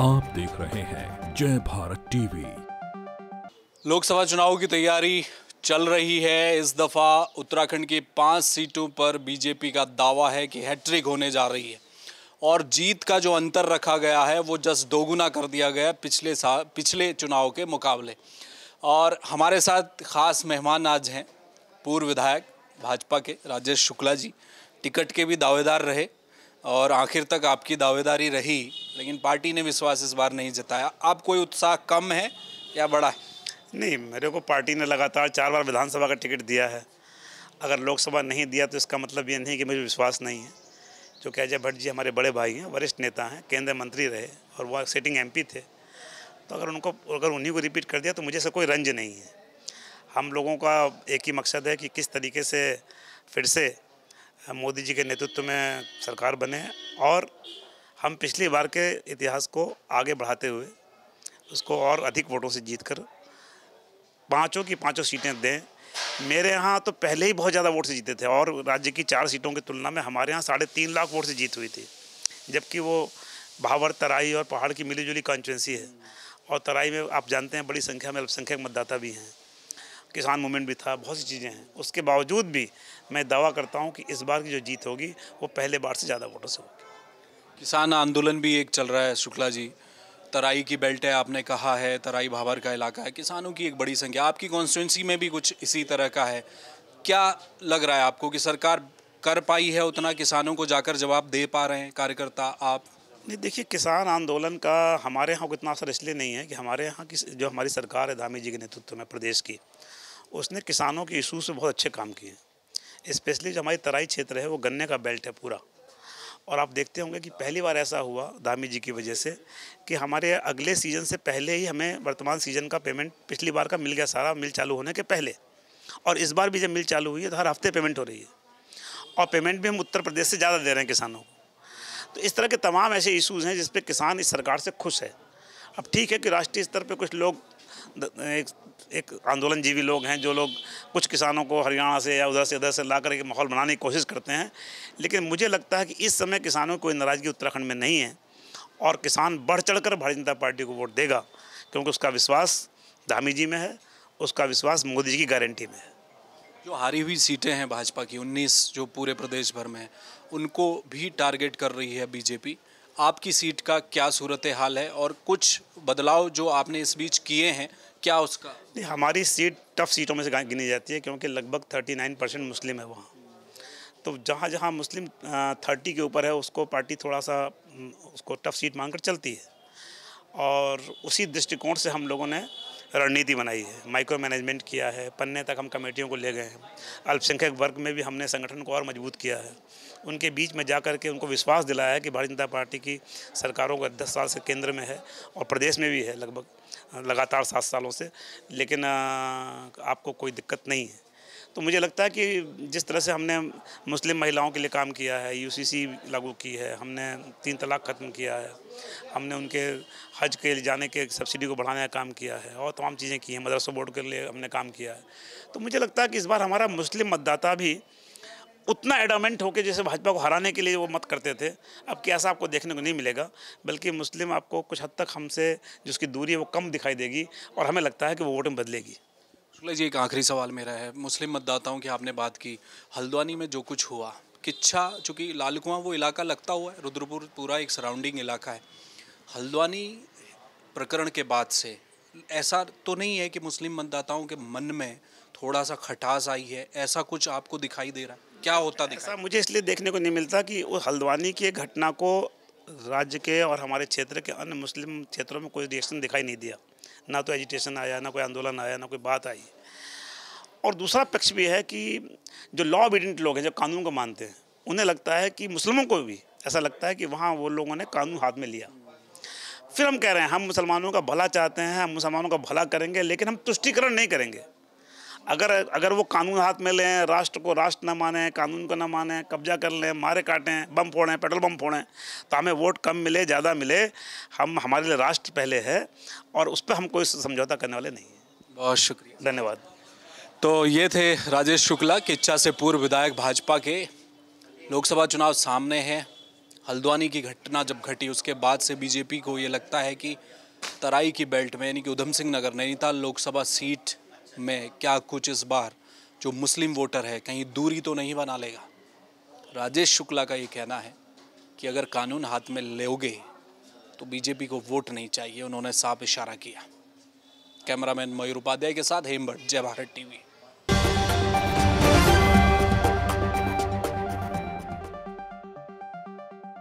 आप देख रहे हैं जय भारत टीवी लोकसभा चुनाव की तैयारी चल रही है इस दफ़ा उत्तराखंड की पांच सीटों पर बीजेपी का दावा है कि हैट्रिक होने जा रही है और जीत का जो अंतर रखा गया है वो जस्ट दोगुना कर दिया गया पिछले साल पिछले चुनाव के मुकाबले और हमारे साथ ख़ास मेहमान आज हैं पूर्व विधायक भाजपा के राजेश शुक्ला जी टिकट के भी दावेदार रहे और आखिर तक आपकी दावेदारी रही लेकिन पार्टी ने विश्वास इस बार नहीं जताया आप कोई उत्साह कम है या बड़ा है नहीं मेरे को पार्टी ने लगातार चार बार विधानसभा का टिकट दिया है अगर लोकसभा नहीं दिया तो इसका मतलब ये नहीं कि मुझे विश्वास नहीं है क्योंकि अजय भट्ट जी हमारे बड़े भाई हैं वरिष्ठ नेता हैं केंद्रीय मंत्री रहे और वह सिटिंग एम थे तो अगर उनको अगर उन्हीं को रिपीट कर दिया तो मुझे से कोई रंज नहीं है हम लोगों का एक ही मकसद है कि किस तरीके से फिर से मोदी जी के नेतृत्व में सरकार बने और हम पिछली बार के इतिहास को आगे बढ़ाते हुए उसको और अधिक वोटों से जीत कर पाँचों की पाँचों सीटें दें मेरे यहाँ तो पहले ही बहुत ज़्यादा वोट से जीते थे और राज्य की चार सीटों की तुलना में हमारे यहाँ साढ़े तीन लाख वोट से जीत हुई थी जबकि वो भावर तराई और पहाड़ की मिलीजुली जुली है और तराई में आप जानते हैं बड़ी संख्या में अल्पसंख्यक मतदाता भी हैं किसान मूवमेंट भी था बहुत सी चीज़ें हैं उसके बावजूद भी मैं दावा करता हूँ कि इस बार की जो जीत होगी वो पहले बार से ज़्यादा वोटों से होगी किसान आंदोलन भी एक चल रहा है शुक्ला जी तराई की बेल्ट है आपने कहा है तराई भावर का इलाका है किसानों की एक बड़ी संख्या आपकी कॉन्स्टिट्यूंसी में भी कुछ इसी तरह का है क्या लग रहा है आपको कि सरकार कर पाई है उतना किसानों को जाकर जवाब दे पा रहे हैं कार्यकर्ता आप नहीं देखिए किसान आंदोलन का हमारे यहाँ को इतना असर इसलिए नहीं है कि हमारे यहाँ की जो हमारी सरकार है धामी जी के नेतृत्व में प्रदेश की उसने किसानों के इशूज़ में बहुत अच्छे काम किए हैं स्पेशली जो हमारी तराई क्षेत्र है वो गन्ने का बेल्ट है पूरा और आप देखते होंगे कि पहली बार ऐसा हुआ धामी जी की वजह से कि हमारे अगले सीज़न से पहले ही हमें वर्तमान सीज़न का पेमेंट पिछली बार का मिल गया सारा मिल चालू होने के पहले और इस बार भी जब मिल चालू हुई है तो हर हफ्ते पेमेंट हो रही है और पेमेंट भी हम उत्तर प्रदेश से ज़्यादा दे रहे हैं किसानों को तो इस तरह के तमाम ऐसे इशूज़ हैं जिस पर किसान इस सरकार से खुश है अब ठीक है कि राष्ट्रीय स्तर पर कुछ लोग एक आंदोलन जीवी लोग हैं जो लोग कुछ किसानों को हरियाणा से या उधर से उधर से ला कर के माहौल बनाने की कोशिश करते हैं लेकिन मुझे लगता है कि इस समय किसानों की कोई नाराज़गी उत्तराखंड में नहीं है और किसान बढ़ चढ़ कर भारतीय जनता पार्टी को वोट देगा क्योंकि उसका विश्वास धामी जी में है उसका विश्वास मोदी जी की गारंटी में है जो हारी हुई सीटें हैं भाजपा की 19 जो पूरे प्रदेश भर में उनको भी टारगेट कर रही है बीजेपी आपकी सीट का क्या सूरत हाल है और कुछ बदलाव जो आपने इस बीच किए हैं क्या उसका हमारी सीट टफ सीटों में से गिनी जाती है क्योंकि लगभग 39 परसेंट मुस्लिम है वहाँ तो जहाँ जहाँ मुस्लिम थर्टी के ऊपर है उसको पार्टी थोड़ा सा उसको टफ सीट मांग कर चलती है और उसी दृष्टिकोण से हम लोगों ने रणनीति बनाई है माइक्रो मैनेजमेंट किया है पन्ने तक हम कमेटियों को ले गए हैं अल्पसंख्यक वर्ग में भी हमने संगठन को और मजबूत किया है उनके बीच में जा कर के उनको विश्वास दिलाया है कि भारतीय जनता पार्टी की सरकारों का दस साल से केंद्र में है और प्रदेश में भी है लगभग लगातार सात सालों से लेकिन आपको कोई दिक्कत नहीं है तो मुझे लगता है कि जिस तरह से हमने मुस्लिम महिलाओं के लिए काम किया है यूसीसी लागू की है हमने तीन तलाक ख़त्म किया है हमने उनके हज के जाने के सब्सिडी को बढ़ाने का काम किया है और तमाम चीज़ें की हैं मदरसा बोर्ड के लिए हमने काम किया है तो मुझे लगता है कि इस बार हमारा मुस्लिम मतदाता भी उतना एडामेंट होकर जैसे भाजपा को हराने के लिए वो मत करते थे अब कि ऐसा आपको देखने को नहीं मिलेगा बल्कि मुस्लिम आपको कुछ हद तक हमसे जिसकी दूरी है वो कम दिखाई देगी और हमें लगता है कि वो वोटिंग बदलेगी शुक्ला जी एक आखिरी सवाल मेरा है मुस्लिम मतदाताओं की आपने बात की हल्द्वानी में जो कुछ हुआ किच्छा चूँकि लाल कुआ वो इलाका लगता हुआ है रुद्रपुर पूरा एक सराउंडिंग इलाका है हल्द्वानी प्रकरण के बाद से ऐसा तो नहीं है कि मुस्लिम मतदाताओं के मन में थोड़ा सा खटास आई है ऐसा कुछ आपको दिखाई दे रहा है क्या होता दिखा मुझे इसलिए देखने को नहीं मिलता कि वो हल्द्वानी की घटना को राज्य के और हमारे क्षेत्र के अन्य मुस्लिम क्षेत्रों में कोई रिएक्शन दिखाई नहीं दिया ना तो एजिटेशन आया ना कोई आंदोलन आया ना कोई बात आई और दूसरा पक्ष भी है कि जो लॉ ओबीडियंट लोग हैं जो कानून को मानते हैं उन्हें लगता है कि मुस्लिमों को भी ऐसा लगता है कि वहाँ वो लोगों ने कानून हाथ में लिया फिर हम कह रहे हैं हम मुसलमानों का भला चाहते हैं हम मुसलमानों का भला करेंगे लेकिन हम तुष्टिकरण नहीं करेंगे अगर अगर वो कानून हाथ में लें राष्ट्र को राष्ट्र न माने कानून को न माने कब्जा कर लें मारे काटें बम फोड़ें पेट्रोल बम फोड़ें तो हमें वोट कम मिले ज़्यादा मिले हम हमारे लिए राष्ट्र पहले है और उस पर हम कोई समझौता करने वाले नहीं हैं बहुत शुक्रिया धन्यवाद तो ये थे राजेश शुक्ला किच्चा से पूर्व विधायक भाजपा के लोकसभा चुनाव सामने है हल्द्वानी की घटना जब घटी उसके बाद से बीजेपी को ये लगता है कि तराई की बेल्ट में यानी कि उधम सिंह नगर नैनीताल लोकसभा सीट में क्या कुछ इस बार जो मुस्लिम वोटर है कहीं दूरी तो नहीं बना लेगा राजेश शुक्ला का ये कहना है कि अगर कानून हाथ में लोगे तो बीजेपी को वोट नहीं चाहिए उन्होंने साफ इशारा किया कैमरामैन मयूर उपाध्याय के साथ हेमबर्ट जय भारत टीवी